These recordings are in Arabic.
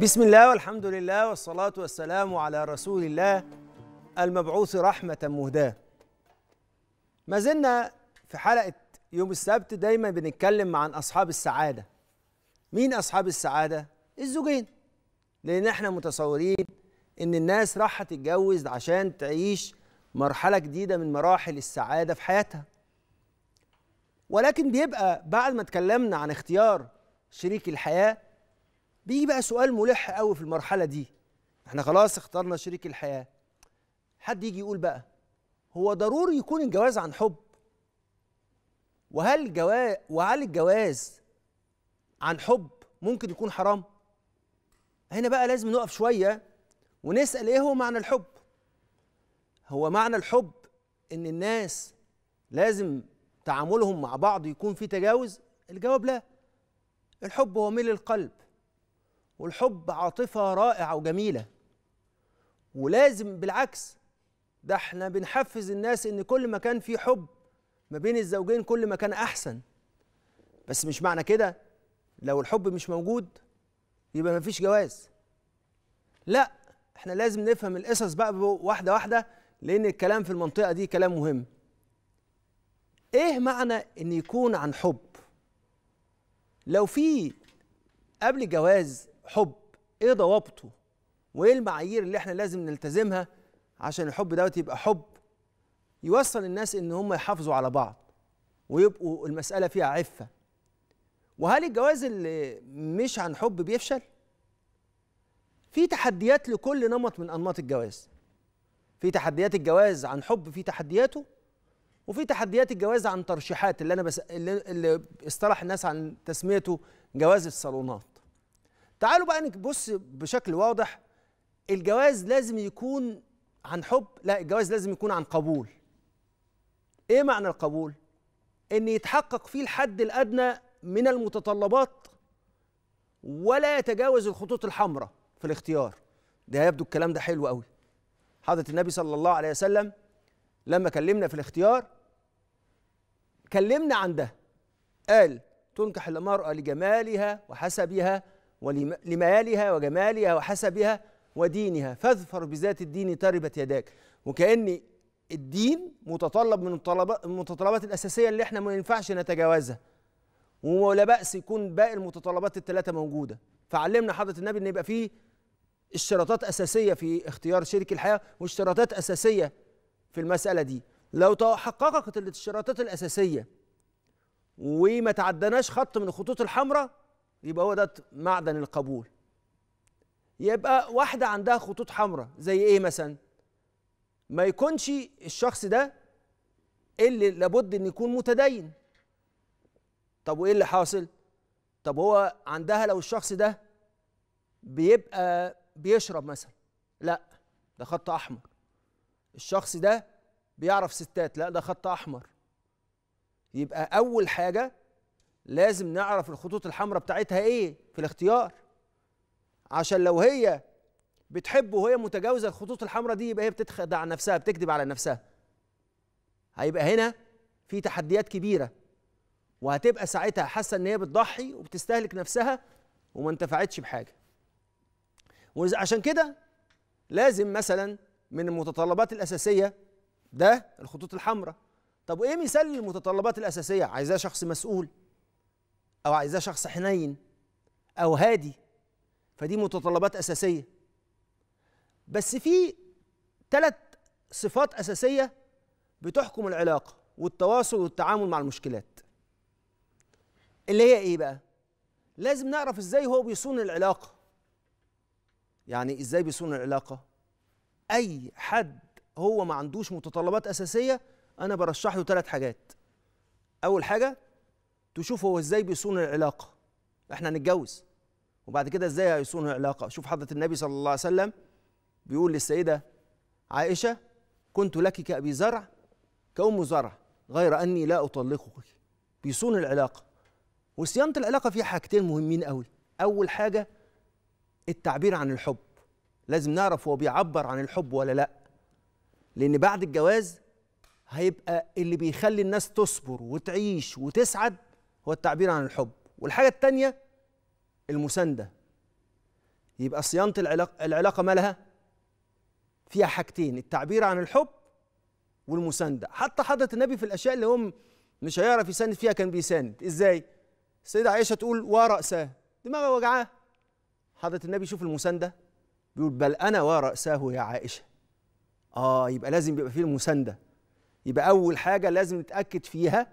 بسم الله والحمد لله والصلاة والسلام على رسول الله المبعوث رحمة مهداة ما زلنا في حلقة يوم السبت دايما بنتكلم عن أصحاب السعادة مين أصحاب السعادة؟ الزوجين لأن احنا متصورين إن الناس راح تتجوز عشان تعيش مرحلة جديدة من مراحل السعادة في حياتها ولكن بيبقى بعد ما اتكلمنا عن اختيار شريك الحياة بيجي بقى سؤال ملح قوي في المرحله دي احنا خلاص اخترنا شريك الحياه حد يجي يقول بقى هو ضروري يكون الجواز عن حب وهل جواز وهل الجواز عن حب ممكن يكون حرام هنا بقى لازم نقف شويه ونسال ايه هو معنى الحب هو معنى الحب ان الناس لازم تعاملهم مع بعض يكون فيه تجاوز الجواب لا الحب هو ميل القلب والحب عاطفة رائعة وجميلة ولازم بالعكس ده احنا بنحفز الناس ان كل ما كان في حب ما بين الزوجين كل ما كان احسن بس مش معنى كده لو الحب مش موجود يبقى ما فيش جواز لا احنا لازم نفهم القصص بقى واحده واحده لان الكلام في المنطقه دي كلام مهم ايه معنى ان يكون عن حب لو في قبل الجواز حب ايه ضوابطه وايه المعايير اللي احنا لازم نلتزمها عشان الحب دوت يبقى حب يوصل الناس ان هم يحافظوا على بعض ويبقوا المساله فيها عفه وهل الجواز اللي مش عن حب بيفشل في تحديات لكل نمط من انماط الجواز في تحديات الجواز عن حب في تحدياته وفي تحديات الجواز عن ترشيحات اللي انا بس اللي اصطلح الناس عن تسميته جواز الصالونات تعالوا بقى نبص بشكل واضح الجواز لازم يكون عن حب لا الجواز لازم يكون عن قبول ايه معنى القبول ان يتحقق فيه الحد الادنى من المتطلبات ولا يتجاوز الخطوط الحمراء في الاختيار ده يبدو الكلام ده حلو قوي حضره النبي صلى الله عليه وسلم لما كلمنا في الاختيار كلمنا عن ده قال تنكح المرأة لجمالها وحسبها ولمالها وجمالها وحسبها ودينها فاظفر بذات الدين تربت يداك وكأن الدين متطلب من المتطلبات الأساسية اللي احنا ما ينفعش نتجاوزها ولا بأس يكون باقي المتطلبات الثلاثة موجودة فعلمنا حضرة النبي ان يبقى فيه اشتراطات أساسية في اختيار شريك الحياة واشتراطات أساسية في المسألة دي لو تحققت الاشتراطات الأساسية وما تعدناش خط من الخطوط الحمراء يبقى هو ده معدن القبول يبقى واحدة عندها خطوط حمراء زي ايه مثلا ما يكونش الشخص ده اللي لابد ان يكون متدين طب وايه اللي حاصل طب هو عندها لو الشخص ده بيبقى بيشرب مثلا لا ده خط احمر الشخص ده بيعرف ستات لا ده خط احمر يبقى اول حاجه لازم نعرف الخطوط الحمراء بتاعتها ايه في الاختيار عشان لو هي بتحب وهي متجاوزه الخطوط الحمراء دي يبقى هي بتخدع نفسها بتكذب على نفسها هيبقى هنا في تحديات كبيره وهتبقى ساعتها حاسه ان هي بتضحي وبتستهلك نفسها وما انتفعتش بحاجه وعشان كده لازم مثلا من المتطلبات الاساسيه ده الخطوط الحمراء طب وايه مثال للمتطلبات الاساسيه عايزاه شخص مسؤول او عايزاه شخص حنين او هادي فدي متطلبات اساسيه بس في ثلاث صفات اساسيه بتحكم العلاقه والتواصل والتعامل مع المشكلات اللي هي ايه بقى لازم نعرف ازاي هو بيصون العلاقه يعني ازاي بيصون العلاقه اي حد هو ما عندوش متطلبات اساسيه انا برشح له ثلاث حاجات اول حاجه تشوف هو ازاي بيصون العلاقه احنا هنتجوز وبعد كده ازاي هيصون العلاقه شوف حضره النبي صلى الله عليه وسلم بيقول للسيده عائشه كنت لك كابي زرع كأم زرع غير اني لا اطلقك بيصون العلاقه وصيانه العلاقه فيها حاجتين مهمين قوي اول حاجه التعبير عن الحب لازم نعرف هو بيعبر عن الحب ولا لا لان بعد الجواز هيبقى اللي بيخلي الناس تصبر وتعيش وتسعد هو التعبير عن الحب والحاجة التانية المساندة يبقى صيانة العلاقة, العلاقة مالها فيها حاجتين التعبير عن الحب والمساندة حتى حضرة النبي في الأشياء اللي هم مش هيعرف يساند فيها كان بيساند إزاي؟ السيدة عائشة تقول ورأساه دماغه وجعاه حضرة النبي شوف المساندة بيقول بل أنا ورأساه يا عائشة آه يبقى لازم يبقى فيه المساندة يبقى أول حاجة لازم نتأكد فيها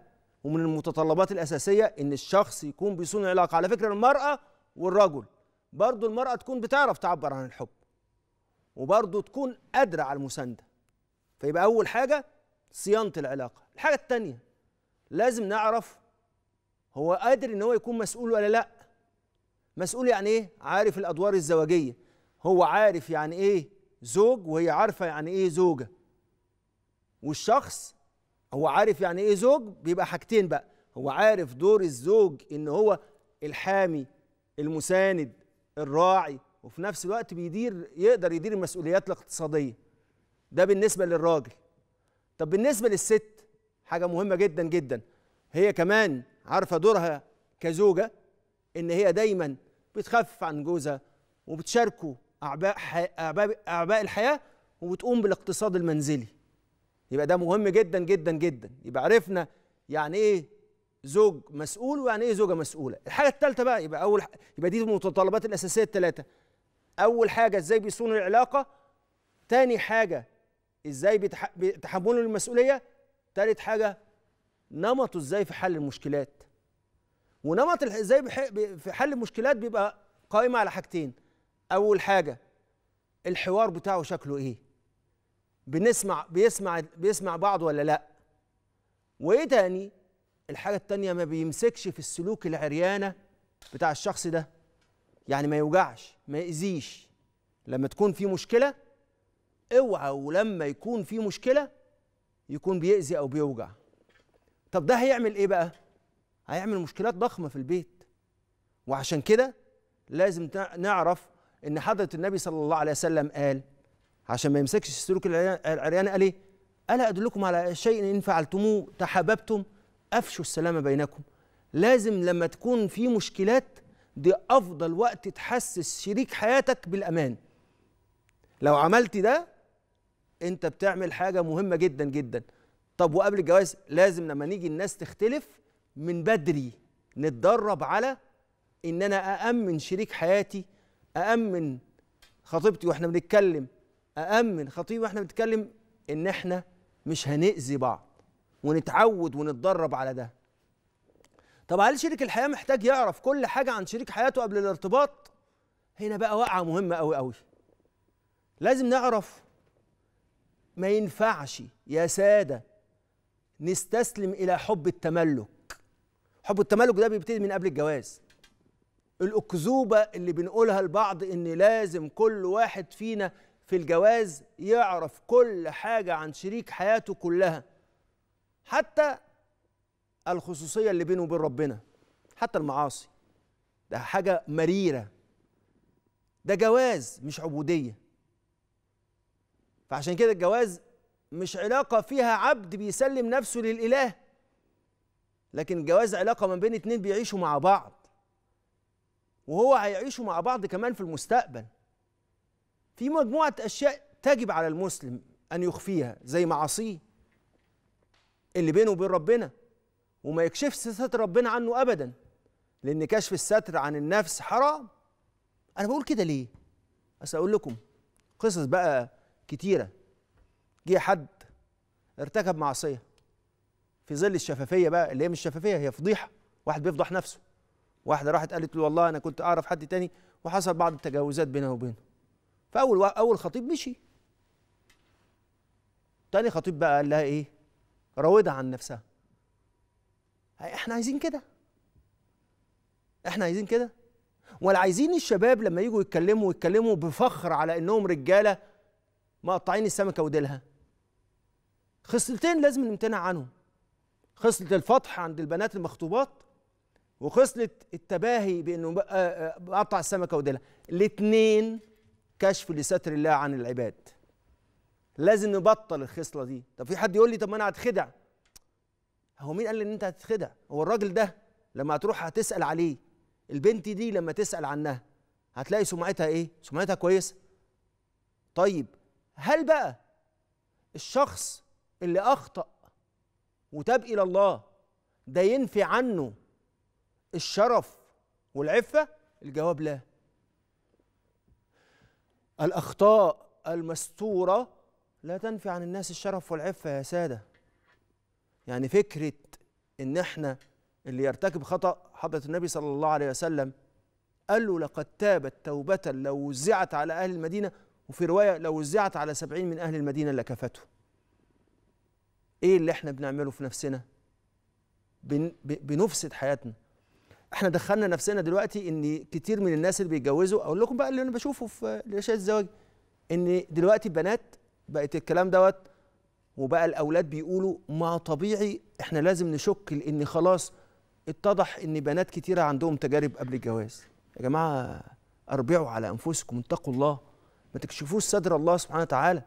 ومن المتطلبات الأساسية إن الشخص يكون بيصون علاقة على فكرة المرأة والرجل برضه المرأة تكون بتعرف تعبر عن الحب وبرضه تكون قادرة على المساندة فيبقى أول حاجة صيانة العلاقة الحاجة التانية لازم نعرف هو قادر إن هو يكون مسؤول ولا لأ مسؤول يعني إيه عارف الأدوار الزواجية هو عارف يعني إيه زوج وهي عارفة يعني إيه زوجة والشخص هو عارف يعني ايه زوج بيبقى حاجتين بقى هو عارف دور الزوج ان هو الحامي المساند الراعي وفي نفس الوقت بيدير يقدر يدير المسؤوليات الاقتصاديه ده بالنسبه للراجل طب بالنسبه للست حاجه مهمه جدا جدا هي كمان عارفه دورها كزوجه ان هي دايما بتخفف عن جوزها وبتشاركه اعباء اعباء اعباء الحياه وبتقوم بالاقتصاد المنزلي يبقى ده مهم جدا جدا جدا يبقى عرفنا يعني ايه زوج مسؤول ويعني ايه زوجه مسؤوله الحاجه الثالثه بقى يبقى اول ح... يبقى دي المتطلبات الاساسيه الثلاثه اول حاجه ازاي بيصون العلاقه تاني حاجه ازاي بيتحملوا المسؤوليه تالت حاجه نمطه ازاي في حل المشكلات ونمط ازاي بح... ب... في حل المشكلات بيبقى قائمه على حاجتين اول حاجه الحوار بتاعه شكله ايه بنسمع بيسمع بيسمع بعض ولا لا وايه تاني الحاجه التانيه ما بيمسكش في السلوك العريانه بتاع الشخص ده يعني ما يوجعش ما يأذيش لما تكون في مشكله اوعى ولما يكون في مشكله يكون بيأذي او بيوجع طب ده هيعمل ايه بقى هيعمل مشكلات ضخمه في البيت وعشان كده لازم نعرف ان حضره النبي صلى الله عليه وسلم قال عشان ما يمسكش السلوك العريان قال ايه الا ادلكم على شيء ان فعلتموه تحاببتم افشوا السلام بينكم لازم لما تكون في مشكلات دي افضل وقت تحسس شريك حياتك بالامان لو عملت ده انت بتعمل حاجه مهمه جدا جدا طب وقبل الجواز لازم لما نيجي الناس تختلف من بدري نتدرب على ان انا اامن شريك حياتي اامن خطيبتي واحنا بنتكلم أأمن خطيب واحنا بنتكلم إن احنا مش هنأذي بعض ونتعود ونتدرب على ده طب هل شريك الحياة محتاج يعرف كل حاجة عن شريك حياته قبل الارتباط؟ هنا بقى وقعة مهمة أوي أوي لازم نعرف ما ينفعش يا سادة نستسلم إلى حب التملك حب التملك ده بيبتدي من قبل الجواز الأكذوبة اللي بنقولها لبعض إن لازم كل واحد فينا في الجواز يعرف كل حاجة عن شريك حياته كلها حتى الخصوصية اللي بينه وبين ربنا حتى المعاصي ده حاجة مريرة ده جواز مش عبودية فعشان كده الجواز مش علاقة فيها عبد بيسلم نفسه للإله لكن الجواز علاقة ما بين اتنين بيعيشوا مع بعض وهو هيعيشوا مع بعض كمان في المستقبل في مجموعة أشياء تجب على المسلم أن يخفيها زي معاصيه اللي بينه وبين ربنا وما يكشفش ستر ربنا عنه أبدا لأن كشف الستر عن النفس حرام أنا بقول كده ليه؟ بس أقول لكم قصص بقى كتيرة جه حد ارتكب معصية في ظل الشفافية بقى اللي هي مش شفافية هي فضيحة واحد بيفضح نفسه واحدة راحت قالت له والله أنا كنت أعرف حد تاني وحصل بعض التجاوزات بينها وبينه فاول اول خطيب مشي تاني خطيب بقى قال لها ايه راودها عن نفسها احنا عايزين كده احنا عايزين كده ولا عايزين الشباب لما يجوا يتكلموا يتكلموا بفخر على انهم رجاله مقطعين السمكه وديلها خصلتين لازم نمتنع عنهم خصله الفطح عند البنات المخطوبات وخصله التباهي بانه بقى آه، آه، مقطع السمكه وديلها الاثنين كشف لستر الله عن العباد لازم نبطل الخصله دي طب في حد يقول لي طب ما انا هتخدع هو مين قال ان انت هتتخدع هو الراجل ده لما هتروح هتسال عليه البنت دي لما تسال عنها هتلاقي سمعتها ايه سمعتها كويسه طيب هل بقى الشخص اللي اخطا وتاب الى الله ده ينفي عنه الشرف والعفه الجواب لا الأخطاء المستورة لا تنفي عن الناس الشرف والعفة يا سادة يعني فكرة إن إحنا اللي يرتكب خطأ حضرة النبي صلى الله عليه وسلم قال له لقد تابت توبة لو وزعت على أهل المدينة وفي رواية لو وزعت على سبعين من أهل المدينة لكفته إيه اللي إحنا بنعمله في نفسنا بنفسد حياتنا احنا دخلنا نفسنا دلوقتي ان كتير من الناس اللي بيتجوزوا اقول لكم بقى اللي انا بشوفه في الارشاد الزواج ان دلوقتي بنات بقت الكلام دوت وبقى الاولاد بيقولوا ما طبيعي احنا لازم نشك لان خلاص اتضح ان بنات كتيره عندهم تجارب قبل الجواز يا جماعه اربعوا على انفسكم اتقوا الله ما تكشفوش صدر الله سبحانه وتعالى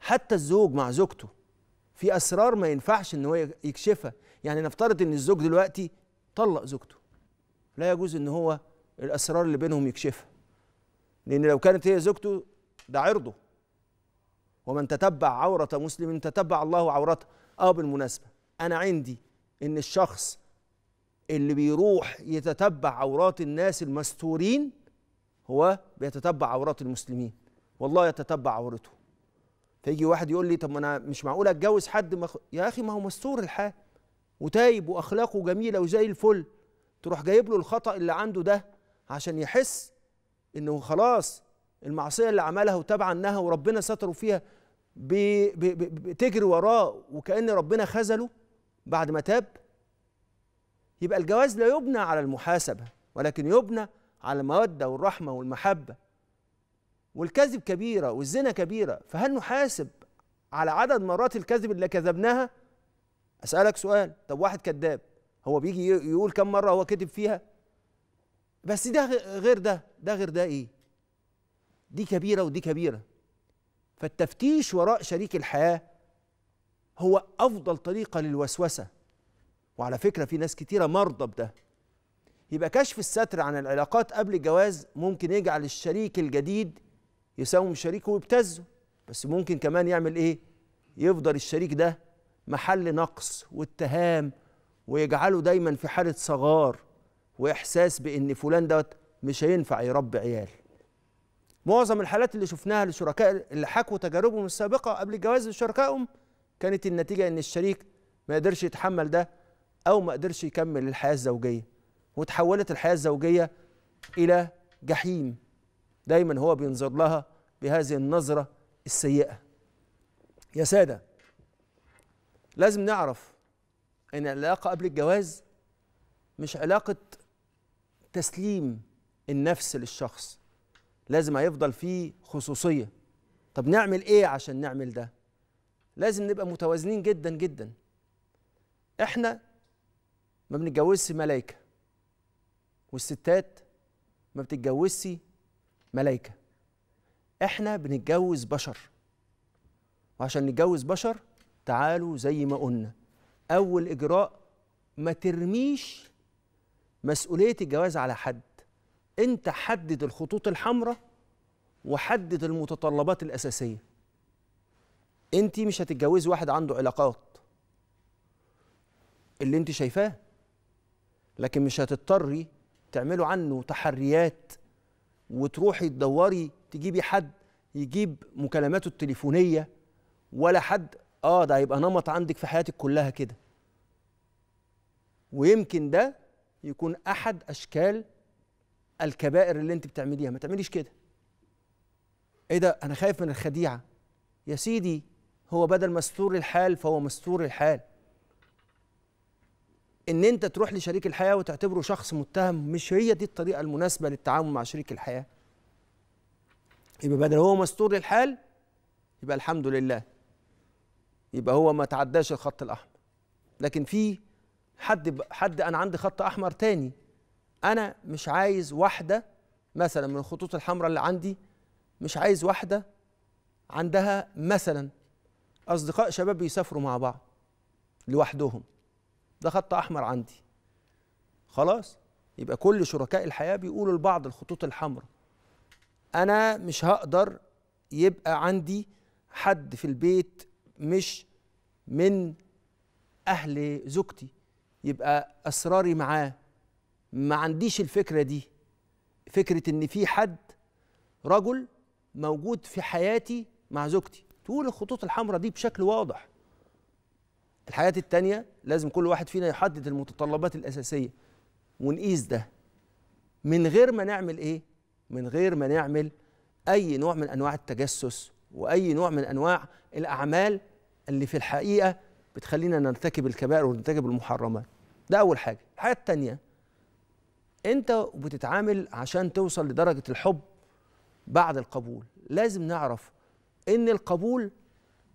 حتى الزوج مع زوجته في اسرار ما ينفعش ان هو يكشفها يعني نفترض ان الزوج دلوقتي طلق زوجته لا يجوز ان هو الاسرار اللي بينهم يكشفها لان لو كانت هي زوجته ده عرضه ومن تتبع عورة مسلم تتبع الله عورته اه بالمناسبة انا عندي ان الشخص اللي بيروح يتتبع عورات الناس المستورين هو بيتتبع عورات المسلمين والله يتتبع عورته فيجي واحد يقول لي طب ما انا مش معقول اتجوز حد ما يا اخي ما هو مستور الحال وتايب واخلاقه جميله وزي الفل تروح جايب له الخطا اللي عنده ده عشان يحس انه خلاص المعصيه اللي عملها وتاب عنها وربنا ستره فيها بتجري وراه وكان ربنا خذله بعد ما تاب يبقى الجواز لا يبنى على المحاسبه ولكن يبنى على الموده والرحمه والمحبه والكذب كبيره والزنا كبيره فهل نحاسب على عدد مرات الكذب اللي كذبناها اسالك سؤال طب واحد كذاب هو بيجي يقول كم مره هو كتب فيها بس ده غير ده ده غير ده ايه دي كبيره ودي كبيره فالتفتيش وراء شريك الحياه هو افضل طريقه للوسوسه وعلى فكره في ناس كتيره مرضى بده يبقى كشف الستر عن العلاقات قبل الجواز ممكن يجعل الشريك الجديد يساوم شريكه ويبتزه بس ممكن كمان يعمل ايه يفضل الشريك ده محل نقص واتهام ويجعله دايما في حالة صغار وإحساس بإن فلان دوت مش هينفع يربي عيال معظم الحالات اللي شفناها لشركاء اللي حكوا تجاربهم السابقة قبل الجواز لشركائهم كانت النتيجة إن الشريك ما قدرش يتحمل ده أو ما قدرش يكمل الحياة الزوجية وتحولت الحياة الزوجية إلى جحيم دايما هو بينظر لها بهذه النظرة السيئة يا سادة لازم نعرف ان العلاقه قبل الجواز مش علاقه تسليم النفس للشخص لازم هيفضل فيه خصوصيه طب نعمل ايه عشان نعمل ده لازم نبقى متوازنين جدا جدا احنا ما بنتجوزش ملايكه والستات ما بتتجوزش ملايكه احنا بنتجوز بشر وعشان نتجوز بشر تعالوا زي ما قلنا أول إجراء ما ترميش مسؤولية الجواز على حد أنت حدد الخطوط الحمراء وحدد المتطلبات الأساسية أنت مش هتتجوزي واحد عنده علاقات اللي أنت شايفاه لكن مش هتضطري تعملوا عنه تحريات وتروحي تدوري تجيبي حد يجيب مكالماته التليفونية ولا حد اه ده هيبقى نمط عندك في حياتك كلها كده ويمكن ده يكون احد اشكال الكبائر اللي انت بتعمليها ما تعمليش كده ايه ده انا خايف من الخديعه يا سيدي هو بدل مستور الحال فهو مستور الحال ان انت تروح لشريك الحياه وتعتبره شخص متهم مش هي دي الطريقه المناسبه للتعامل مع شريك الحياه يبقى بدل هو مستور الحال يبقى الحمد لله يبقى هو ما تعداش الخط الاحمر لكن في حد حد انا عندي خط احمر تاني انا مش عايز واحده مثلا من الخطوط الحمراء اللي عندي مش عايز واحده عندها مثلا اصدقاء شباب بيسافروا مع بعض لوحدهم ده خط احمر عندي خلاص يبقى كل شركاء الحياه بيقولوا لبعض الخطوط الحمراء انا مش هقدر يبقى عندي حد في البيت مش من اهل زوجتي يبقى اسراري معاه ما عنديش الفكره دي فكره ان في حد رجل موجود في حياتي مع زوجتي تقول الخطوط الحمراء دي بشكل واضح الحياة التانية لازم كل واحد فينا يحدد المتطلبات الأساسية ونقيس ده من غير ما نعمل إيه؟ من غير ما نعمل أي نوع من أنواع التجسس واي نوع من انواع الاعمال اللي في الحقيقه بتخلينا نرتكب الكبائر ونرتكب المحرمات ده اول حاجه الحاجه الثانيه انت بتتعامل عشان توصل لدرجه الحب بعد القبول لازم نعرف ان القبول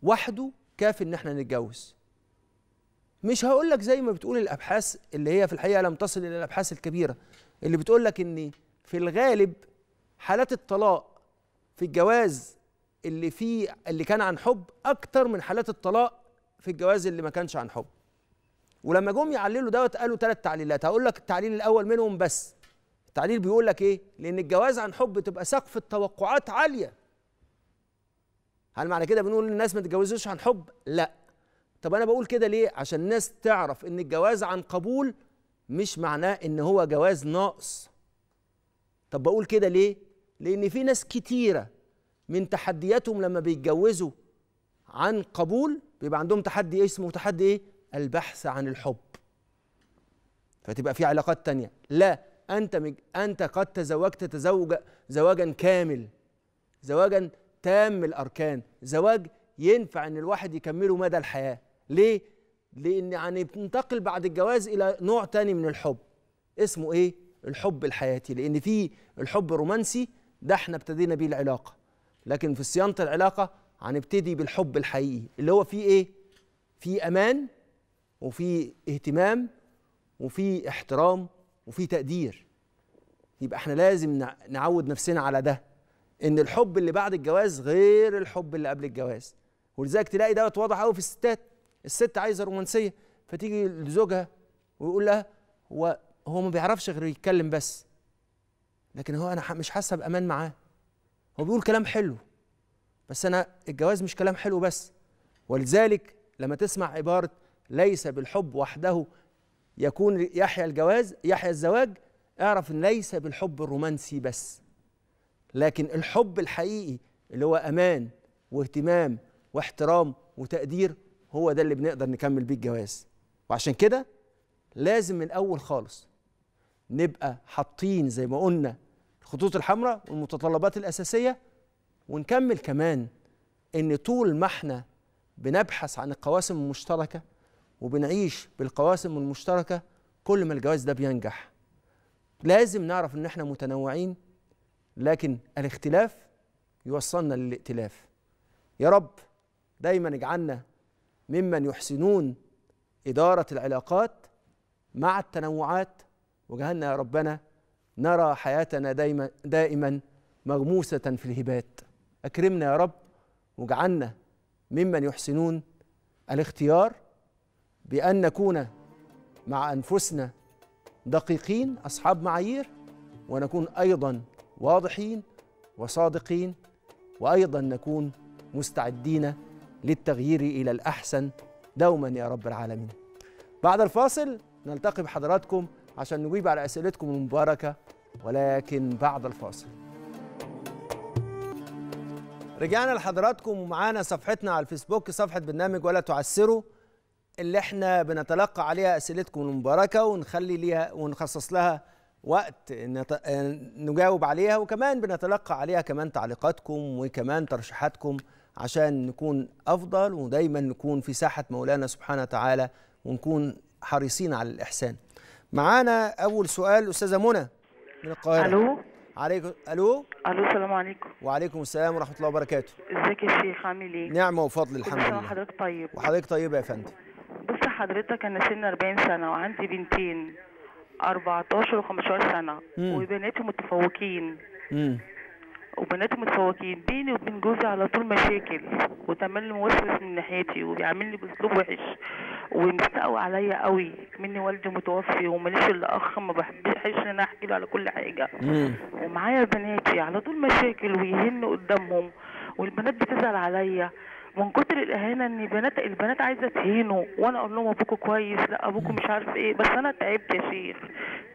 وحده كافي ان احنا نتجوز مش هقول لك زي ما بتقول الابحاث اللي هي في الحقيقه لم تصل الى الابحاث الكبيره اللي بتقول لك ان في الغالب حالات الطلاق في الجواز اللي فيه اللي كان عن حب اكتر من حالات الطلاق في الجواز اللي ما كانش عن حب ولما جم يعللوا دوت قالوا ثلاث تعليلات هقول لك التعليل الاول منهم بس التعليل بيقول لك ايه لان الجواز عن حب تبقى سقف التوقعات عاليه هل معنى كده بنقول للناس ما تتجوزوش عن حب لا طب انا بقول كده ليه عشان الناس تعرف ان الجواز عن قبول مش معناه ان هو جواز ناقص طب بقول كده ليه لان في ناس كتيره من تحدياتهم لما بيتجوزوا عن قبول بيبقى عندهم تحدي إيه؟ اسمه تحدي ايه البحث عن الحب فتبقى في علاقات تانية لا انت مج... انت قد تزوجت تزوج زواجا كامل زواجا تام الاركان زواج ينفع ان الواحد يكمله مدى الحياه ليه لان يعني بتنتقل بعد الجواز الى نوع تاني من الحب اسمه ايه الحب الحياتي لان في الحب الرومانسي ده احنا ابتدينا بيه العلاقه لكن في صيانه العلاقه هنبتدي بالحب الحقيقي اللي هو فيه ايه فيه امان وفيه اهتمام وفيه احترام وفيه تقدير يبقى احنا لازم نعود نفسنا على ده ان الحب اللي بعد الجواز غير الحب اللي قبل الجواز ولذلك تلاقي دوت واضح قوي في الستات الست عايزه رومانسيه فتيجي لزوجها ويقول لها هو هو ما بيعرفش غير يتكلم بس لكن هو انا مش حاسه بامان معاه هو بيقول كلام حلو بس انا الجواز مش كلام حلو بس ولذلك لما تسمع عباره ليس بالحب وحده يكون يحيى الجواز يحيى الزواج اعرف ان ليس بالحب الرومانسي بس لكن الحب الحقيقي اللي هو امان واهتمام واحترام وتقدير هو ده اللي بنقدر نكمل بيه الجواز وعشان كده لازم من الاول خالص نبقى حاطين زي ما قلنا الخطوط الحمراء والمتطلبات الأساسية ونكمل كمان إن طول ما إحنا بنبحث عن القواسم المشتركة وبنعيش بالقواسم المشتركة كل ما الجواز ده بينجح لازم نعرف إن إحنا متنوعين لكن الاختلاف يوصلنا للائتلاف يا رب دايما اجعلنا ممن يحسنون إدارة العلاقات مع التنوعات وجعلنا يا ربنا نرى حياتنا دايما دائما مغموسة في الهبات أكرمنا يا رب واجعلنا ممن يحسنون الاختيار بأن نكون مع أنفسنا دقيقين أصحاب معايير ونكون أيضا واضحين وصادقين وأيضا نكون مستعدين للتغيير إلى الأحسن دوما يا رب العالمين بعد الفاصل نلتقي بحضراتكم عشان نجيب على أسئلتكم المباركة ولكن بعد الفاصل رجعنا لحضراتكم ومعانا صفحتنا على الفيسبوك صفحة برنامج ولا تعسروا اللي احنا بنتلقى عليها أسئلتكم المباركة ونخلي ليها ونخصص لها وقت نجاوب عليها وكمان بنتلقى عليها كمان تعليقاتكم وكمان ترشيحاتكم عشان نكون أفضل ودايما نكون في ساحة مولانا سبحانه وتعالى ونكون حريصين على الإحسان معانا أول سؤال أستاذة منى من القاهرة الو عليكم الو الو السلام عليكم وعليكم السلام ورحمه الله وبركاته ازيك يا شيخ عامل ايه نعمه وفضل الحمد لله حضرتك طيب وحضرتك طيبه يا فندم بص حضرتك انا سن 40 سنه وعندي بنتين 14 و15 سنه مم. وبناتي متفوقين امم وبناتي متفوقين بيني وبين جوزي على طول مشاكل وتملي موسوس من ناحيتي وبيعاملني باسلوب وحش ومساءوا عليا قوي مني والدي متوفي ومليش الا اخ ما بحبش ان انا احكي له على كل حاجه ومعايا بناتي على طول مشاكل ويهنوا قدامهم والبنات بتزعل عليا من كتر الاهانه ان بنات البنات عايزه تهينه وانا اقول لهم ابوكوا كويس لا ابوكوا مش عارف ايه بس انا تعبت يا شيخ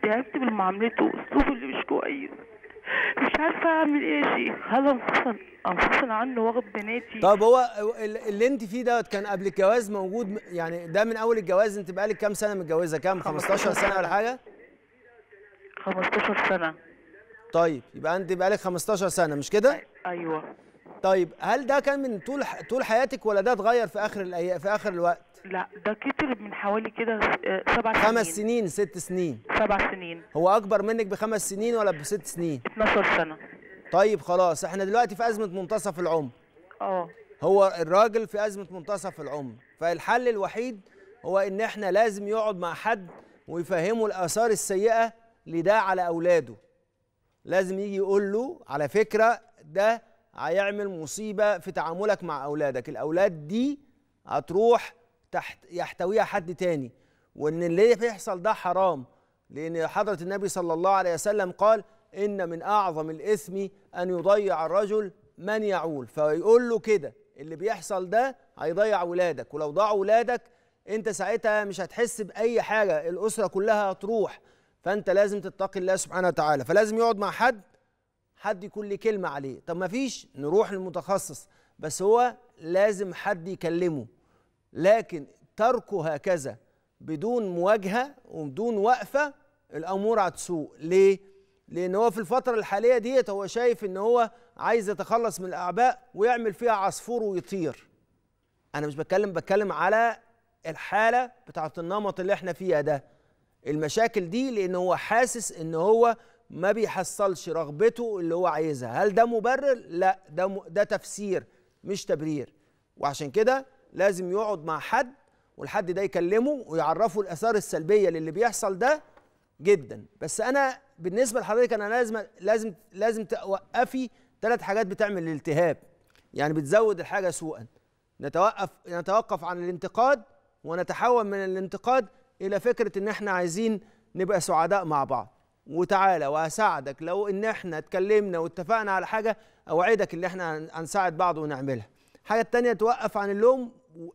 تعبت من معاملته اسلوبه اللي مش كويس مش عارفه اعمل ايه يا شيخ هل انفصل انفصل عنه واخد بناتي طب هو اللي انت فيه دوت كان قبل الجواز موجود يعني ده من اول الجواز انت بقالك كام سنه متجوزه كام 15 سنه ولا حاجه 15 سنه طيب يبقى انت بقالك 15 سنه مش كده ايوه طيب هل ده كان من طول طول حياتك ولا ده اتغير في اخر الأي... في اخر الوقت؟ لا ده كتر من حوالي كده آه، سبع سنين خمس سنين ست سنين سبع سنين هو اكبر منك بخمس سنين ولا بست سنين؟ 12 سنه طيب خلاص احنا دلوقتي في ازمه منتصف العمر اه هو الراجل في ازمه منتصف العمر فالحل الوحيد هو ان احنا لازم يقعد مع حد ويفهمه الاثار السيئه لده على اولاده لازم يجي يقول له على فكره ده هيعمل مصيبه في تعاملك مع اولادك الاولاد دي هتروح تحت يحتويها حد تاني وان اللي بيحصل ده حرام لان حضره النبي صلى الله عليه وسلم قال ان من اعظم الاثم ان يضيع الرجل من يعول فيقول له كده اللي بيحصل ده هيضيع ولادك ولو ضاع ولادك انت ساعتها مش هتحس باي حاجه الاسره كلها هتروح فانت لازم تتقي الله سبحانه وتعالى فلازم يقعد مع حد حد يكون ليه كلمه عليه طب ما فيش نروح للمتخصص بس هو لازم حد يكلمه لكن تركه هكذا بدون مواجهه وبدون وقفه الامور هتسوء ليه لان هو في الفتره الحاليه ديت هو شايف ان هو عايز يتخلص من الاعباء ويعمل فيها عصفور ويطير انا مش بتكلم بتكلم على الحاله بتاعه النمط اللي احنا فيها ده المشاكل دي لان هو حاسس ان هو ما بيحصلش رغبته اللي هو عايزها هل ده مبرر لا ده م... ده تفسير مش تبرير وعشان كده لازم يقعد مع حد والحد ده يكلمه ويعرفه الاثار السلبيه للي بيحصل ده جدا بس انا بالنسبه لحضرتك انا لازم لازم لازم توقفي ثلاث حاجات بتعمل الالتهاب يعني بتزود الحاجه سوءا نتوقف نتوقف عن الانتقاد ونتحول من الانتقاد الى فكره ان احنا عايزين نبقى سعداء مع بعض وتعالى واساعدك لو ان احنا اتكلمنا واتفقنا على حاجه اوعدك ان احنا هنساعد بعض ونعملها الحاجه الثانيه توقف عن اللوم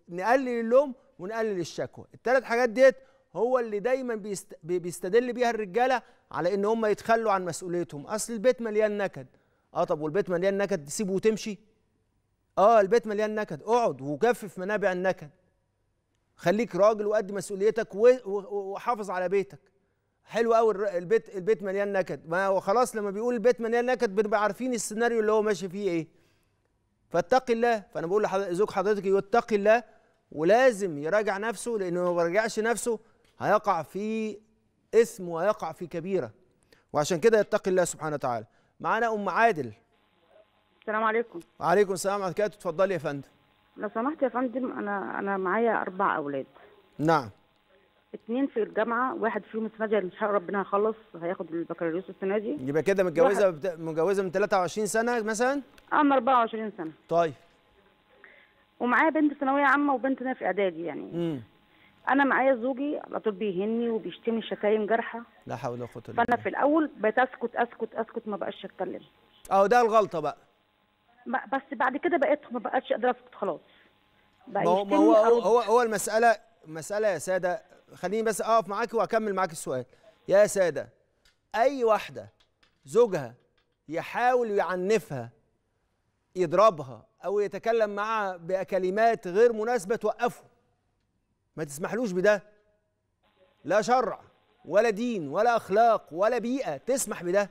ونقلل اللوم ونقلل الشكوى الثلاث حاجات ديت هو اللي دايما بيست... بيستدل بيها الرجاله على ان هم يتخلوا عن مسؤوليتهم اصل البيت مليان نكد اه طب والبيت مليان نكد تسيبه وتمشي اه البيت مليان نكد اقعد وكفف منابع النكد خليك راجل وادي مسؤوليتك وحافظ على بيتك حلو قوي البيت البيت مليان نكد ما هو خلاص لما بيقول البيت مليان نكد بنبقى عارفين السيناريو اللي هو ماشي فيه ايه فاتقي الله فانا بقول لزوج حضرتك يتق الله ولازم يراجع نفسه لانه لو ما يراجعش نفسه هيقع في اثم ويقع في كبيره وعشان كده يتقي الله سبحانه وتعالى معانا ام عادل السلام عليكم وعليكم السلام ورحمه الله اتفضلي يا فندم لو سمحت يا فندم انا انا معايا اربع اولاد نعم اثنين في الجامعه واحد فيهم السنه دي ان شاء الله ربنا هيخلص هياخد البكالوريوس السنه دي يبقى كده متجوزه واحد. بت... متجوزه من 23 سنه مثلا اه من 24 سنه طيب ومعايا بنت ثانويه عامه وبنت هنا في اعدادي يعني امم انا معايا زوجي على طول بيهني وبيشتمني شتايم جارحه لا حول ولا قوه الا بالله فانا في الاول بقيت اسكت اسكت اسكت ما بقاش اتكلم اه ده الغلطه بقى بس بعد كده بقيت ما بقتش قادره اسكت خلاص بقى ما هو ما هو هو, هو المساله مساله يا ساده خليني بس اقف معاك واكمل معاك السؤال يا ساده اي واحده زوجها يحاول يعنفها يضربها او يتكلم معاها بكلمات غير مناسبه توقفه ما تسمحلوش بده لا شرع ولا دين ولا اخلاق ولا بيئه تسمح بده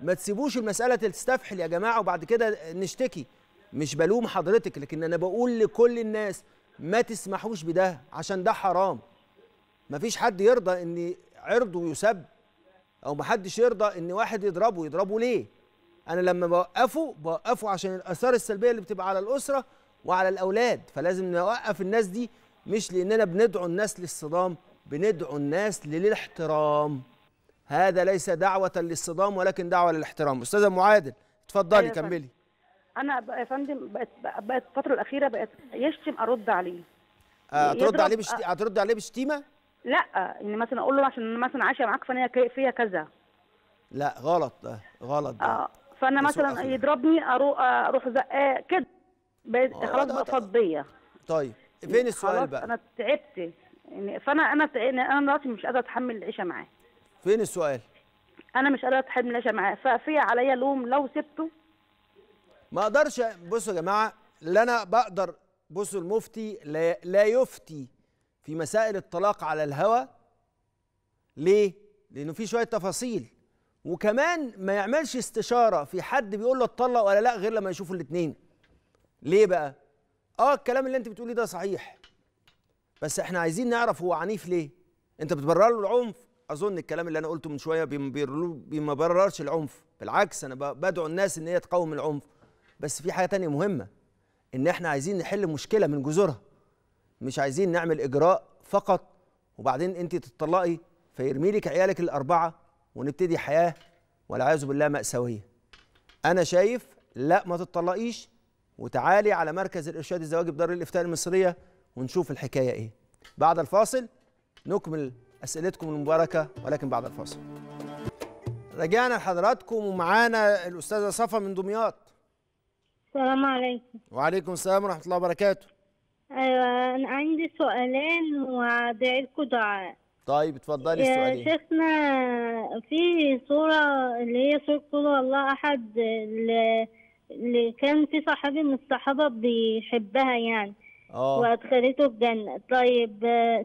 ما تسيبوش المساله تستفحل يا جماعه وبعد كده نشتكي مش بلوم حضرتك لكن انا بقول لكل الناس ما تسمحوش بده عشان ده حرام مفيش حد يرضى ان عرضه يسب او محدش يرضى ان واحد يضربه يضربه ليه انا لما بوقفه بوقفه عشان الاثار السلبيه اللي بتبقى على الاسره وعلى الاولاد فلازم نوقف الناس دي مش لاننا بندعو الناس للصدام بندعو الناس للاحترام هذا ليس دعوه للصدام ولكن دعوه للاحترام استاذه معادل اتفضلي أيوة كملي انا بقى يا فندم بقت بقت الفتره الاخيره بقت يشتم ارد عليه هترد آه، عليه بشت... آه. هترد عليه بشتيمه؟ لا ان مثلا اقول له عشان مثلا عايشه معاك فانا فيها كذا لا غلط ده آه، غلط ده آه فانا مثلا يضربني اروح اروح زقاه كده خلاص بقى فضيه طيب فين السؤال بقى؟ انا تعبت يعني فانا انا يعني انا دلوقتي مش قادره اتحمل العيشه معاه فين السؤال؟ انا مش قادره اتحمل العيشه معاه ففي عليا لوم لو سبته ما اقدرش بصوا يا جماعه اللي انا بقدر بصوا المفتي لا, لا يفتي في مسائل الطلاق على الهوى ليه؟ لانه في شويه تفاصيل وكمان ما يعملش استشاره في حد بيقول له اتطلق ولا لا غير لما يشوفوا الاثنين ليه بقى؟ اه الكلام اللي انت بتقوليه ده صحيح بس احنا عايزين نعرف هو عنيف ليه؟ انت بتبرر له العنف اظن الكلام اللي انا قلته من شويه ما بررش العنف بالعكس انا بدعو الناس ان هي تقاوم العنف بس في حاجه تانية مهمه ان احنا عايزين نحل مشكله من جذورها مش عايزين نعمل اجراء فقط وبعدين انت تطلقي فيرمي لك عيالك الاربعه ونبتدي حياه والعياذ بالله ماساويه انا شايف لا ما تطلقيش وتعالي على مركز الارشاد الزواجي بدار الافتاء المصريه ونشوف الحكايه ايه بعد الفاصل نكمل اسئلتكم المباركه ولكن بعد الفاصل رجعنا لحضراتكم ومعانا الاستاذه صفا من دمياط السلام عليكم وعليكم السلام ورحمة الله وبركاته أيوة أنا عندي سؤالين وأدعي لكم دعاء طيب اتفضلي السؤالين شيخنا في صورة اللي هي صورة قول الله أحد اللي كان في صحابي من الصحابة بيحبها يعني اه وادخلته الجنة طيب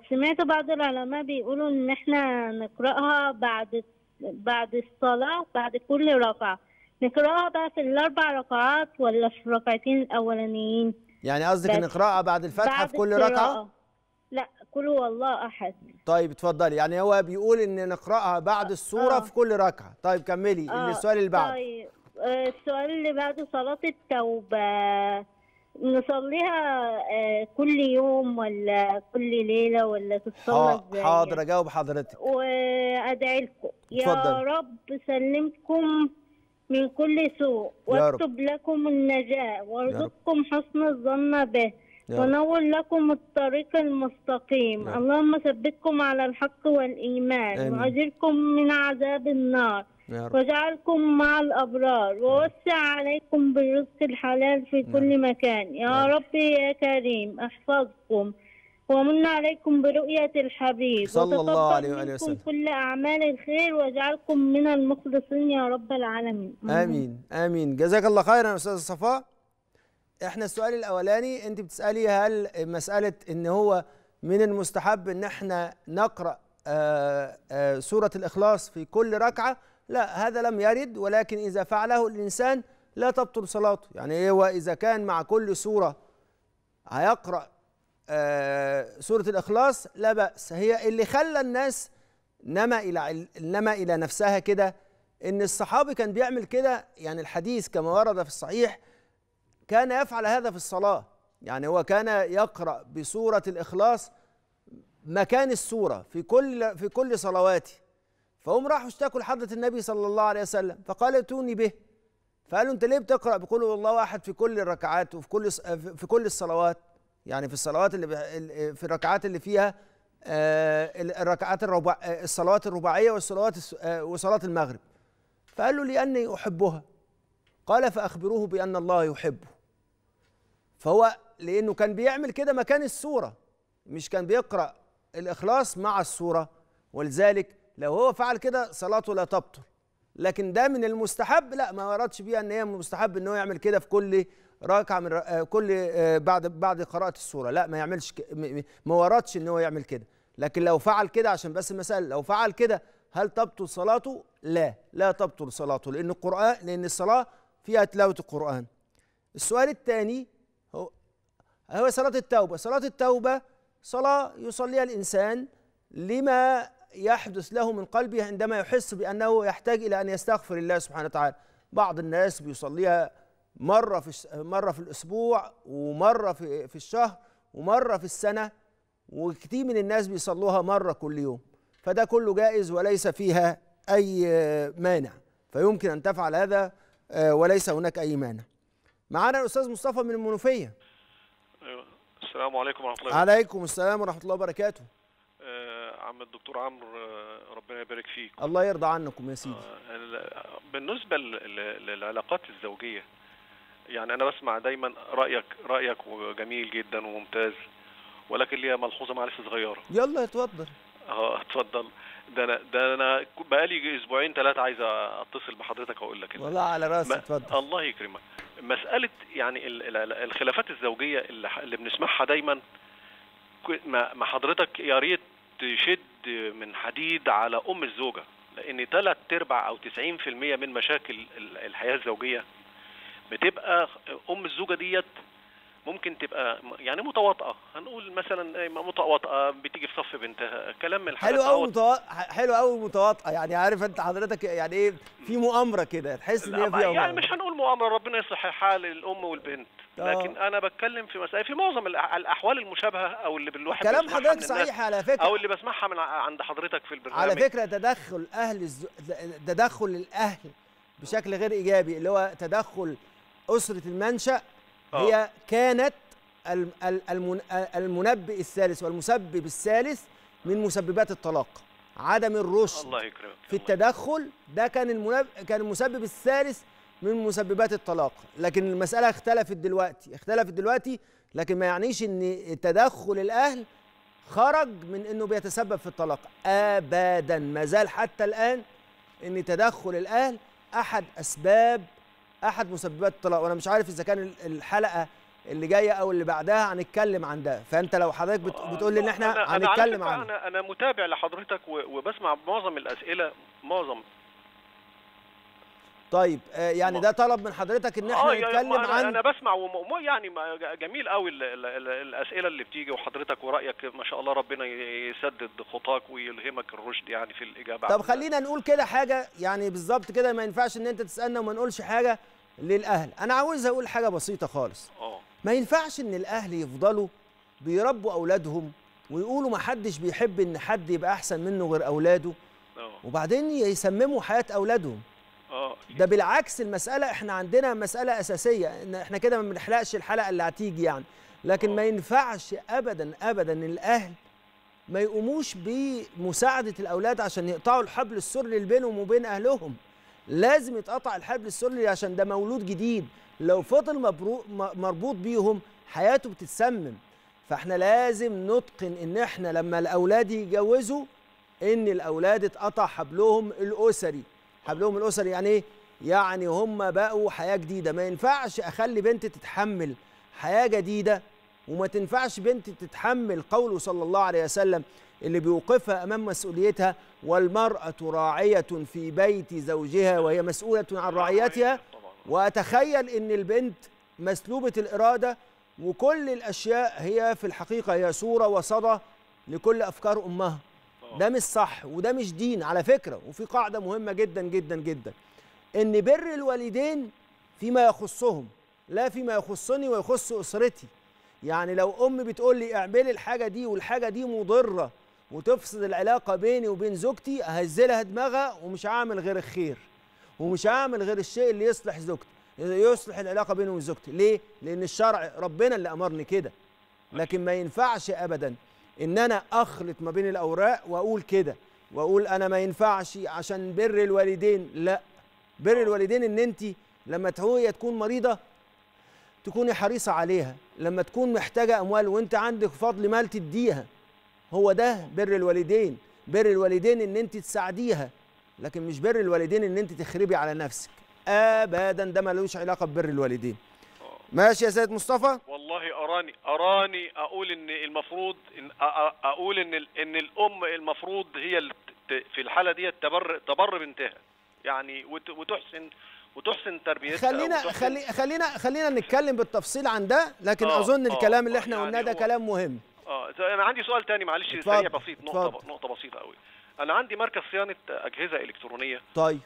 سمعت بعض العلماء بيقولوا ان احنا نقرأها بعد بعد الصلاة بعد كل ركعة نقراها بقى في الاربع ركعات ولا في الركعتين الاولانيين يعني قصدك نقراها بعد الفاتحه في كل ركعه لا كل هو الله احد طيب اتفضلي يعني هو بيقول ان نقراها بعد السوره آه. في كل ركعه طيب كملي آه. السؤال اللي بعده طيب آه، السؤال اللي بعده صلاه التوبه نصليها آه، كل يوم ولا كل ليله ولا تتصلى ازاي حاضر اجاوب حضرتك وادعي لكم يا رب سلمكم من كل سوء واكتب لكم النجاة وارزقكم حسن الظن به ونور لكم الطريق المستقيم يارب. اللهم ثبتكم على الحق والإيمان وأجركم من عذاب النار واجعلكم مع الأبرار ووسع عليكم بالرزق الحلال في كل مكان يا ربي يا كريم احفظكم ومن عليكم برؤية الحبيب صلى الله عليه وآله وسلم كل أعمال الخير واجعلكم من المخلصين يا رب العالمين آمين آمين جزاك الله خيرا أستاذ صفاء احنا السؤال الأولاني أنت بتسألي هل مسألة إن هو من المستحب إن احنا نقرأ آآ آه، آآ آه، سورة الإخلاص في كل ركعة لا هذا لم يرد ولكن إذا فعله الإنسان لا تبطل صلاته يعني هو إذا كان مع كل سورة هيقرأ آه، سورة الإخلاص لا بأس هي اللي خلى الناس نما إلى نما إلى نفسها كده إن الصحابي كان بيعمل كده يعني الحديث كما ورد في الصحيح كان يفعل هذا في الصلاة يعني هو كان يقرأ بسورة الإخلاص مكان السورة في كل في كل صلواتي فهم راحوا اشتكوا لحضرة النبي صلى الله عليه وسلم فقال ائتوني به فقالوا أنت ليه بتقرأ بقول الله واحد في كل الركعات وفي كل في كل الصلوات يعني في الصلوات اللي في الركعات اللي فيها آه، الركعات الربع آه، الصلوات الرباعيه والصلوات آه، وصلاه المغرب فقال له لاني احبها قال فاخبروه بان الله يحبه فهو لانه كان بيعمل كده مكان السوره مش كان بيقرا الاخلاص مع السوره ولذلك لو هو فعل كده صلاته لا تبطل لكن ده من المستحب لا ما اردش بيها ان هي مستحب ان هو يعمل كده في كل ركعه آه، من كل آه، بعد بعد قراءه السوره لا ما يعملش ما وردش ان هو يعمل كده لكن لو فعل كده عشان بس المساله لو فعل كده هل تبطل صلاته لا لا تبطل صلاته لان القران لان الصلاه فيها تلاوه القران السؤال الثاني هو هو صلاه التوبه صلاه التوبه صلاه يصليها الانسان لما يحدث له من قلبه عندما يحس بانه يحتاج الى ان يستغفر الله سبحانه وتعالى بعض الناس بيصليها مره في مره في الاسبوع ومره في في الشهر ومره في السنه وكتير من الناس بيصلوها مره كل يوم فده كله جائز وليس فيها اي مانع فيمكن ان تفعل هذا آه، وليس هناك اي مانع معانا الاستاذ مصطفى من المنوفيه ايوه السلام عليكم ورحمه الله وبركاته عليكم السلام ورحمه الله وبركاته آه، عم الدكتور عمرو آه، ربنا يبارك فيك الله يرضى عنكم يا سيدي بالنسبه للعلاقات الزوجيه يعني انا بسمع دايما رايك رايك جميل جدا وممتاز ولكن ليا ملحوظه معلش صغيره يلا اتفضل اه اتفضل ده انا ده انا بقالي اسبوعين ثلاثه عايز اتصل بحضرتك واقول لك والله على راسي اتفضل الله يكرمك مساله يعني الخلافات الزوجيه اللي, اللي بنسمعها دايما ما حضرتك يا ريت تشد من حديد على ام الزوجه لان ثلاث ارباع او 90% من مشاكل الحياه الزوجيه بتبقى ام الزوجه ديت ممكن تبقى يعني متواطئه هنقول مثلا إيه، متواطئه بتيجي في صف بنتها كلام من الحاجات حلو قوي متو... حلو قوي متواطئه يعني عارف انت حضرتك يعني ايه في مؤامره كده تحس ان هي في يعني مش هنقول مؤامره ربنا يصلح حال الام والبنت أوه. لكن انا بتكلم في مسائل في معظم الاحوال المشابهه او اللي بالواحد كلام حضرتك صحيح على فكره او اللي بسمعها من عند حضرتك في البرنامج على فكره تدخل اهل الز... تدخل الاهل بشكل غير ايجابي اللي هو تدخل أسرة المنشأ آه. هي كانت المنبئ الثالث والمسبب الثالث من مسببات الطلاق عدم الرشد الله يكرمك في التدخل ده كان المنب... كان المسبب الثالث من مسببات الطلاق لكن المسألة اختلفت دلوقتي اختلفت دلوقتي لكن ما يعنيش ان تدخل الأهل خرج من انه بيتسبب في الطلاق ابدا ما زال حتى الان ان تدخل الاهل احد اسباب احد مسببات الطلاق وانا مش عارف اذا كان الحلقه اللي جايه او اللي بعدها هنتكلم عن ده فانت لو حضرتك بت... آه، بتقول لي ان احنا هنتكلم عن انا انا متابع لحضرتك وبسمع معظم الاسئله معظم طيب آه، يعني ده طلب من حضرتك ان احنا آه، نتكلم أنا عن انا بسمع وم... يعني جميل قوي الاسئله اللي بتيجي وحضرتك ورايك ما شاء الله ربنا يسدد خطاك ويلهمك الرشد يعني في الاجابه طب خلينا نقول كده حاجه يعني بالظبط كده ما ينفعش ان انت تسالنا وما نقولش حاجه للاهل انا عاوز اقول حاجه بسيطه خالص اه ما ينفعش ان الاهل يفضلوا بيربوا اولادهم ويقولوا ما حدش بيحب ان حد يبقى احسن منه غير اولاده آه. وبعدين يسمموا حياه اولادهم اه ده بالعكس المساله احنا عندنا مساله اساسيه ان احنا كده ما بنحلقش الحلقه اللي هتيجي يعني لكن آه. ما ينفعش ابدا ابدا الاهل ما يقوموش بمساعده الاولاد عشان يقطعوا الحبل السري اللي بينهم وبين اهلهم لازم يتقطع الحبل السري عشان ده مولود جديد لو فضل مربوط بيهم حياته بتتسمم فاحنا لازم نتقن ان احنا لما الاولاد يتجوزوا ان الاولاد اتقطع حبلهم الاسري حبلهم الاسري يعني ايه يعني هم بقوا حياه جديده ما ينفعش اخلي بنت تتحمل حياه جديده وما تنفعش بنت تتحمل قوله صلى الله عليه وسلم اللي بيوقفها أمام مسؤوليتها والمرأة راعية في بيت زوجها وهي مسؤولة عن رعيتها وأتخيل أن البنت مسلوبة الإرادة وكل الأشياء هي في الحقيقة هي صورة وصدى لكل أفكار أمها ده مش صح وده مش دين على فكرة وفي قاعدة مهمة جدا جدا جدا ان بر الوالدين فيما يخصهم لا فيما يخصني ويخص اسرتي يعني لو ام بتقول لي اعملي الحاجه دي والحاجه دي مضره وتفسد العلاقه بيني وبين زوجتي اهزلها دماغها ومش هعمل غير الخير ومش هعمل غير الشيء اللي يصلح زوجتي يصلح العلاقه بيني وبين زوجتي ليه لان الشرع ربنا اللي امرني كده لكن ما ينفعش ابدا ان انا اخلط ما بين الاوراق واقول كده واقول انا ما ينفعش عشان بر الوالدين لا بر الوالدين ان انت لما هي تكون مريضه تكوني حريصه عليها لما تكون محتاجه اموال وانت عندك فضل مال تديها هو ده بر الوالدين بر الوالدين ان انت تساعديها لكن مش بر الوالدين ان انت تخربي على نفسك ابدا ده ملوش علاقه ببر الوالدين ماشي يا سيد مصطفى والله اراني اراني اقول ان المفروض إن اقول ان ان الام المفروض هي في الحاله ديت تبر تبر بنتها يعني وتحسن وتحسن تربيتها خلينا خلي خلينا خلينا نتكلم بالتفصيل عن ده لكن آه، اظن آه، الكلام اللي آه، احنا قلناه يعني ده كلام مهم اه انا عندي سؤال تاني معلش سريع بسيط نقطه ب... نقطه بسيطه قوي انا عندي مركز صيانه اجهزه الكترونيه طيب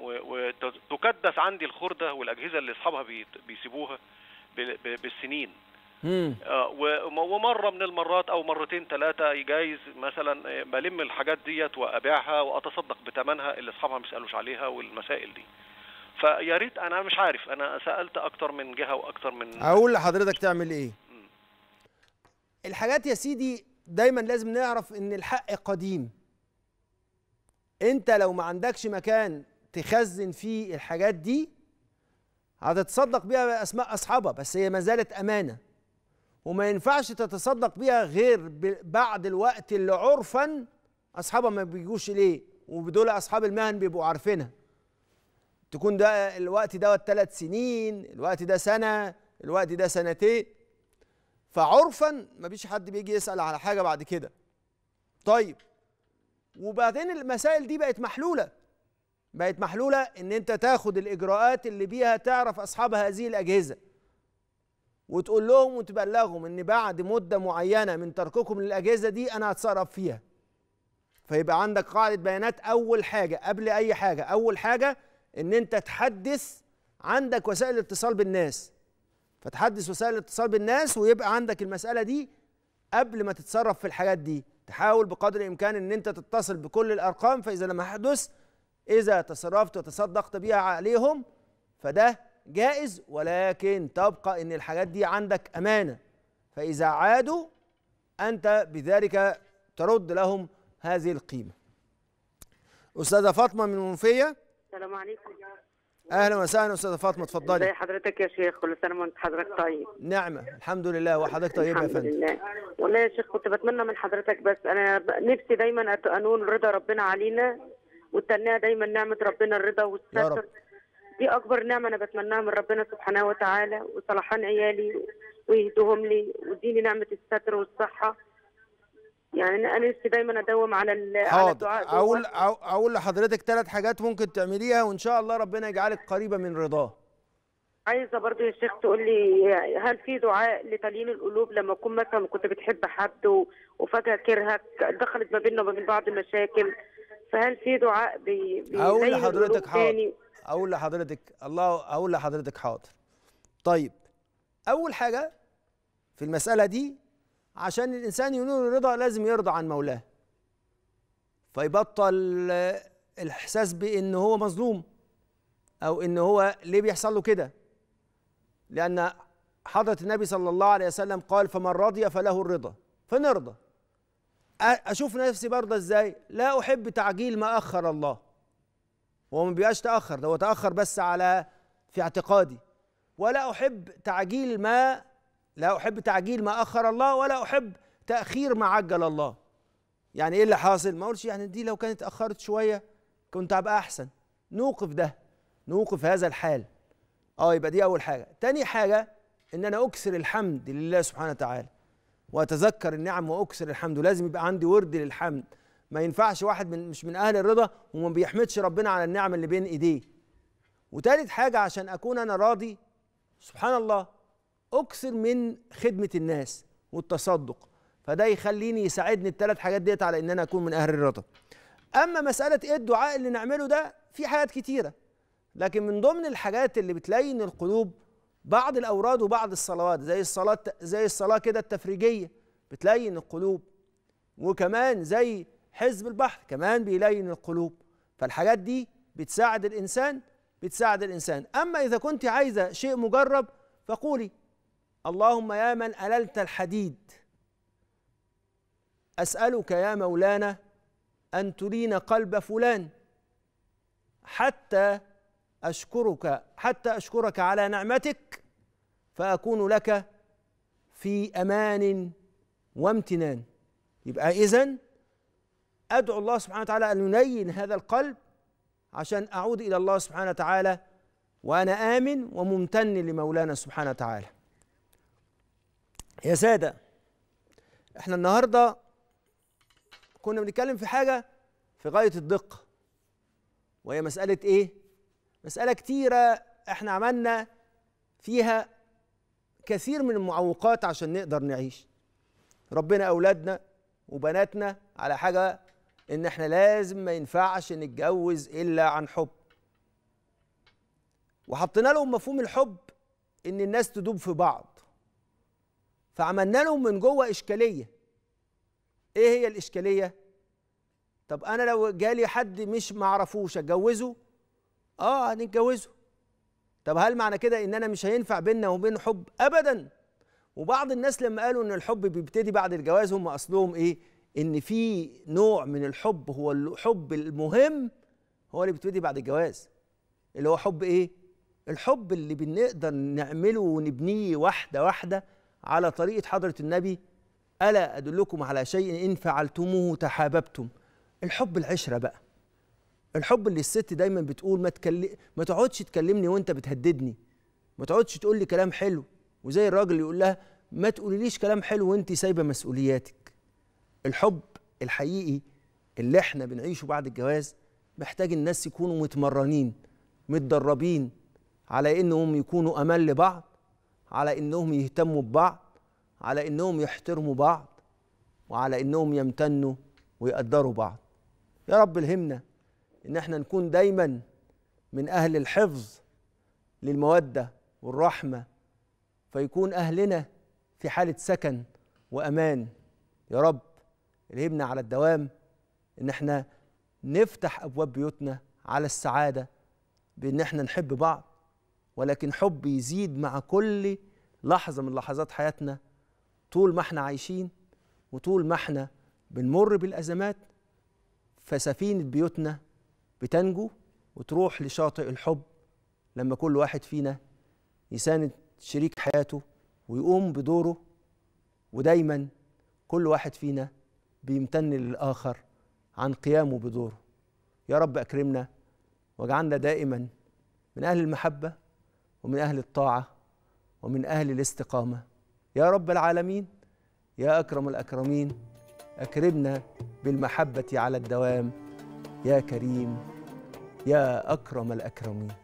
وتكدس و... و... عندي الخرده والاجهزه اللي اصحابها بي... بيسيبوها ب... ب... بالسنين امم آه ومره من المرات او مرتين ثلاثه جايز مثلا آه، بلم الحاجات ديت وابيعها واتصدق بثمنها اللي اصحابها ما بيسالوش عليها والمسائل دي فيا ريت انا مش عارف انا سالت اكتر من جهه واكتر من اقول لحضرتك تعمل ايه الحاجات يا سيدي دايما لازم نعرف ان الحق قديم انت لو ما عندكش مكان تخزن فيه الحاجات دي هتتصدق بيها اسماء اصحابها بس هي ما زالت امانه وما ينفعش تتصدق بيها غير بعد الوقت اللي عرفا اصحابها ما بيجوش ليه ودول اصحاب المهن بيبقوا عارفينها تكون ده الوقت دوت ثلاث سنين الوقت ده سنه الوقت ده سنتين فعرفا مفيش حد بيجي يسال على حاجه بعد كده طيب وبعدين المسائل دي بقت محلوله بقت محلوله ان انت تاخد الاجراءات اللي بيها تعرف اصحاب هذه الاجهزه وتقول لهم وتبلغهم ان بعد مده معينه من ترككم للاجهزه دي انا هتصرف فيها فيبقى عندك قاعده بيانات اول حاجه قبل اي حاجه اول حاجه ان انت تحدث عندك وسائل اتصال بالناس فتحدث وسائل الاتصال بالناس ويبقى عندك المسألة دي قبل ما تتصرف في الحاجات دي تحاول بقدر الإمكان أن أنت تتصل بكل الأرقام فإذا لم يحدث إذا تصرفت وتصدقت بها عليهم فده جائز ولكن تبقى أن الحاجات دي عندك أمانة فإذا عادوا أنت بذلك ترد لهم هذه القيمة أستاذة فاطمة من منفية السلام عليكم اهلا وسهلا استاذه فاطمه اتفضلي ازي حضرتك يا شيخ كل سنه وانت حضرتك طيب نعمه الحمد لله وحضرتك طيب يا فندم الحمد لله والله يا شيخ كنت بتمنى من حضرتك بس انا نفسي دايما انون رضا ربنا علينا والتنيه دايما نعمه ربنا الرضا والستر دي اكبر نعمه انا بتمناها من ربنا سبحانه وتعالى وصلاحان عيالي ويهدوهم لي واديني نعمه الستر والصحه يعني انا نفسي دايما اداوم على على الدعاء اقول اقول لحضرتك ثلاث حاجات ممكن تعمليها وان شاء الله ربنا يجعلك قريبه من رضاه عايزه برضو يا شيخ تقول لي هل في دعاء لتليين القلوب لما اكون مثلا كنت بتحب حد وفجاه كرهك دخلت ما بيننا وما بين بعض مشاكل فهل في دعاء بي اقول لحضرتك حاضر اقول لحضرتك الله اقول لحضرتك حاضر طيب اول حاجه في المساله دي عشان الانسان ينول الرضا لازم يرضى عن مولاه فيبطل الاحساس بان هو مظلوم او ان هو ليه بيحصل له كده لان حضره النبي صلى الله عليه وسلم قال فمن رضي فله الرضا فنرضى اشوف نفسي برضى ازاي لا احب تعجيل ما اخر الله هو ما بيبقاش تاخر ده هو تاخر بس على في اعتقادي ولا احب تعجيل ما لا أحب تعجيل ما أخر الله ولا أحب تأخير ما عجل الله يعني إيه اللي حاصل ما أقولش يعني دي لو كانت أخرت شوية كنت هبقى أحسن نوقف ده نوقف هذا الحال اه يبقى دي أول حاجة تاني حاجة إن أنا اكسر الحمد لله سبحانه وتعالى وأتذكر النعم واكسر الحمد ولازم يبقى عندي ورد للحمد ما ينفعش واحد من مش من أهل الرضا وما بيحمدش ربنا على النعم اللي بين إيديه وتالت حاجة عشان أكون أنا راضي سبحان الله اكثر من خدمه الناس والتصدق فده يخليني يساعدني الثلاث حاجات ديت على ان انا اكون من اهل الرضا اما مساله ايه الدعاء اللي نعمله ده في حاجات كتيره لكن من ضمن الحاجات اللي بتلين القلوب بعض الاوراد وبعض الصلوات زي الصلاه زي الصلاه كده التفريجيه بتلين القلوب وكمان زي حزب البحر كمان بيلين القلوب فالحاجات دي بتساعد الانسان بتساعد الانسان اما اذا كنت عايزه شيء مجرب فقولي اللهم يا من أللت الحديد أسألك يا مولانا أن ترينا قلب فلان حتى أشكرك حتى أشكرك على نعمتك فأكون لك في أمان وامتنان يبقى إذن أدعو الله سبحانه وتعالى أن ينين هذا القلب عشان أعود إلى الله سبحانه وتعالى وأنا آمن وممتن لمولانا سبحانه وتعالى يا ساده احنا النهارده كنا بنتكلم في حاجه في غايه الدقه وهي مساله ايه مساله كتيره احنا عملنا فيها كثير من المعوقات عشان نقدر نعيش ربنا اولادنا وبناتنا على حاجه ان احنا لازم ما ينفعش نتجوز الا عن حب وحطينا لهم مفهوم الحب ان الناس تدوب في بعض فعملنا لهم من جوه اشكاليه ايه هي الاشكاليه طب انا لو جالي حد مش معرفوش اتجوزه اه هنتجوزه طب هل معنى كده ان انا مش هينفع بيننا وبين حب ابدا وبعض الناس لما قالوا ان الحب بيبتدي بعد الجواز هم اصلهم ايه ان في نوع من الحب هو الحب المهم هو اللي بيبتدي بعد الجواز اللي هو حب ايه الحب اللي بنقدر نعمله ونبنيه واحده واحده على طريقة حضرة النبي ألا أدلكم على شيء إن فعلتموه تحاببتم الحب العشرة بقى الحب اللي الست دايما بتقول ما تكلم ما تقعدش تكلمني وانت بتهددني ما تقعدش تقول لي كلام حلو وزي الراجل يقول لها ما تقوليليش كلام حلو وانت سايبه مسؤولياتك الحب الحقيقي اللي احنا بنعيشه بعد الجواز محتاج الناس يكونوا متمرنين متدربين على انهم يكونوا امل لبعض على انهم يهتموا ببعض على انهم يحترموا بعض وعلى انهم يمتنوا ويقدروا بعض يا رب الهمنا ان احنا نكون دايما من اهل الحفظ للموده والرحمه فيكون اهلنا في حاله سكن وامان يا رب الهمنا على الدوام ان احنا نفتح ابواب بيوتنا على السعاده بان احنا نحب بعض ولكن حب يزيد مع كل لحظة من لحظات حياتنا طول ما احنا عايشين وطول ما احنا بنمر بالأزمات فسفينة بيوتنا بتنجو وتروح لشاطئ الحب لما كل واحد فينا يساند شريك حياته ويقوم بدوره ودايما كل واحد فينا بيمتن للآخر عن قيامه بدوره يا رب أكرمنا واجعلنا دائما من أهل المحبة ومن أهل الطاعة ومن أهل الاستقامة يا رب العالمين يا أكرم الأكرمين أكرمنا بالمحبة على الدوام يا كريم يا أكرم الأكرمين